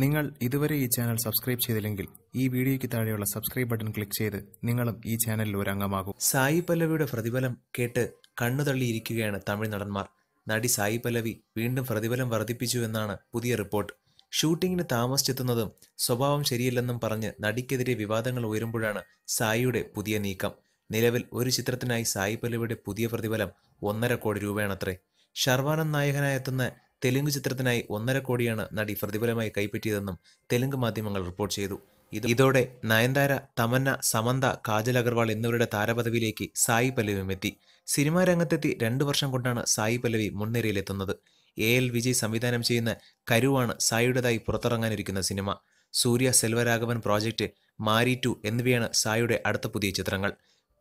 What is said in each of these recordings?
നിങ്ങൾ ഇതുവരെ ഈ ചാനൽ സബ്സ്ക്രൈബ് ചെയ്തില്ലെങ്കിൽ ഈ വീഡിയോയ്ക്ക് താഴെയുള്ള സബ്സ്ക്രൈബ് ബട്ടൺ ക്ലിക്ക് ചെയ്ത് നിങ്ങളും ഈ ചാനലിൽ ഒരു അംഗമാകും സായി പല്ലവിയുടെ പ്രതിഫലം കേട്ട് കണ്ണു തള്ളിയിരിക്കുകയാണ് തമിഴ് നടന്മാർ നടി സായി പല്ലവി വീണ്ടും പ്രതിഫലം വർദ്ധിപ്പിച്ചു എന്നാണ് പുതിയ റിപ്പോർട്ട് ഷൂട്ടിങ്ങിന് താമസിച്ചെത്തുന്നതും സ്വഭാവം ശരിയല്ലെന്നും പറഞ്ഞ് നടിക്കെതിരെ വിവാദങ്ങൾ ഉയരുമ്പോഴാണ് സായിയുടെ പുതിയ നീക്കം നിലവിൽ ഒരു ചിത്രത്തിനായി സായി പല്ലവിയുടെ പുതിയ പ്രതിഫലം ഒന്നര കോടി രൂപയാണത്രേ ഷർവാനന്ദ് നായകനായെത്തുന്ന തെലുങ്ക് ചിത്രത്തിനായി ഒന്നര കോടിയാണ് നടി പ്രതിഫലമായി കൈപ്പറ്റിയതെന്നും തെലുങ്ക് മാധ്യമങ്ങൾ റിപ്പോർട്ട് ചെയ്തു ഇതോടെ നയൻതാര തമന്ന സമന്ത കാജൽ അഗർവാൾ എന്നിവരുടെ താരപദവിയിലേക്ക് സായി പല്ലവിയും എത്തി സിനിമാ രംഗത്തെത്തി രണ്ടു വർഷം കൊണ്ടാണ് സായി പല്ലവി മുൻനിരയിലെത്തുന്നത് എ എൽ വിജയ് സംവിധാനം ചെയ്യുന്ന കരുവാണ് സായിയുടേതായി പുറത്തിറങ്ങാനിരിക്കുന്ന cinema Suriya Selvaraghavan project Maari two എന്നിവയാണ് സായിയുടെ അടുത്ത പുതിയ ചിത്രങ്ങൾ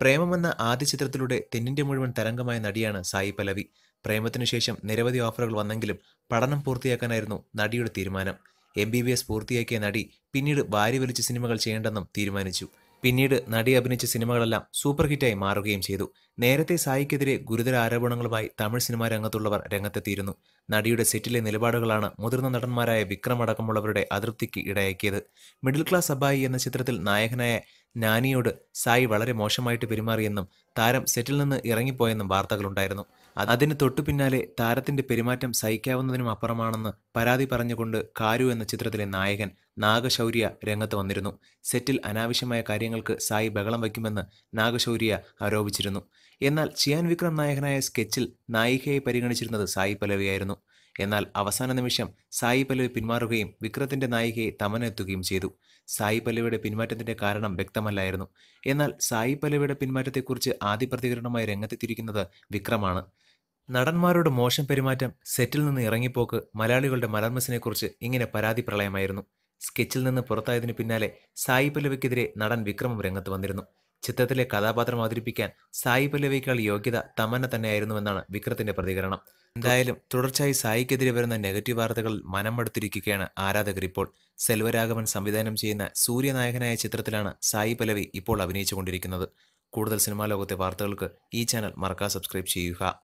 പ്രേമമെന്ന ആദ്യ ചിത്രത്തിലൂടെ തെന്നിന്റെ മുഴുവൻ തരംഗമായ നടിയാണ് സായി പലവി പ്രേമത്തിനു ശേഷം നിരവധി ഓഫറുകൾ വന്നെങ്കിലും പഠനം പൂർത്തിയാക്കാനായിരുന്നു നടിയുടെ തീരുമാനം എം ബി ബി എസ് പൂർത്തിയാക്കിയ നടി പിന്നീട് വാരി വലിച്ച് സിനിമകൾ ചെയ്യേണ്ടെന്നും തീരുമാനിച്ചു പിന്നീട് നടി അഭിനയിച്ച സിനിമകളെല്ലാം സൂപ്പർ ഹിറ്റായി മാറുകയും ചെയ്തു നേരത്തെ സായിക്കെതിരെ ഗുരുതര ആരോപണങ്ങളുമായി തമിഴ് സിനിമാ രംഗത്തുള്ളവർ രംഗത്തെത്തിയിരുന്നു നടിയുടെ സെറ്റിലെ നിലപാടുകളാണ് മുതിർന്ന നടന്മാരായ വിക്രം അടക്കമുള്ളവരുടെ അതൃപ്തിക്ക് ഇടയാക്കിയത് മിഡിൽ ക്ലാസ് അബായി എന്ന ചിത്രത്തിൽ നായകനായ നാനിയോട് സായി വളരെ മോശമായിട്ട് പെരുമാറിയെന്നും താരം സെറ്റിൽ നിന്ന് ഇറങ്ങിപ്പോയെന്നും വാർത്തകളുണ്ടായിരുന്നു അതിന് തൊട്ടു പിന്നാലെ താരത്തിന്റെ പെരുമാറ്റം സഹിക്കാവുന്നതിനും അപ്പുറമാണെന്ന് പരാതി പറഞ്ഞുകൊണ്ട് കാരു എന്ന ചിത്രത്തിലെ നായകൻ നാഗശൗര്യ രംഗത്ത് വന്നിരുന്നു സെറ്റിൽ അനാവശ്യമായ കാര്യങ്ങൾക്ക് സായി ബഹളം വയ്ക്കുമെന്ന് നാഗശൗര്യ ആരോപിച്ചിരുന്നു എന്നാൽ ചിയാൻ വിക്രം നായകനായ സ്കെച്ചിൽ നായികയെ പരിഗണിച്ചിരുന്നത് സായി പലവിയായിരുന്നു എന്നാൽ അവസാന നിമിഷം സായി പല്ലവി പിന്മാറുകയും വിക്രത്തിന്റെ നായികയെ തമനെത്തുകയും ചെയ്തു സായി പല്ലവിയുടെ പിന്മാറ്റത്തിന്റെ കാരണം വ്യക്തമല്ലായിരുന്നു എന്നാൽ സായി പല്ലവിയുടെ പിന്മാറ്റത്തെക്കുറിച്ച് ആദ്യ പ്രതികരണമായി രംഗത്തെത്തിയിരിക്കുന്നത് വിക്രമാണ് നടന്മാരുടെ മോശം പെരുമാറ്റം സെറ്റിൽ നിന്ന് ഇറങ്ങിപ്പോക്ക് മലയാളികളുടെ മലർമസിനെക്കുറിച്ച് ഇങ്ങനെ പരാതി പ്രളയമായിരുന്നു സ്കെച്ചിൽ നിന്ന് പുറത്തായതിനു പിന്നാലെ സായി പല്ലവിക്കെതിരെ നടൻ വിക്രമം രംഗത്ത് വന്നിരുന്നു ചിത്രത്തിലെ കഥാപാത്രം അവതരിപ്പിക്കാൻ സായി പല്ലവിക്കാൾ യോഗ്യത തമന്ന തന്നെയായിരുന്നുവെന്നാണ് വിക്രത്തിന്റെ പ്രതികരണം എന്തായാലും തുടർച്ചയായി സായിക്കെതിരെ വരുന്ന നെഗറ്റീവ് വാർത്തകൾ മനം ആരാധകർ ഇപ്പോൾ സെൽവരാഘവൻ സംവിധാനം ചെയ്യുന്ന സൂര്യനായകനായ ചിത്രത്തിലാണ് സായി പല്ലവി ഇപ്പോൾ അഭിനയിച്ചുകൊണ്ടിരിക്കുന്നത് കൂടുതൽ സിനിമാ ലോകത്തെ വാർത്തകൾക്ക് ഈ ചാനൽ മറക്കാതെ സബ്സ്ക്രൈബ് ചെയ്യുക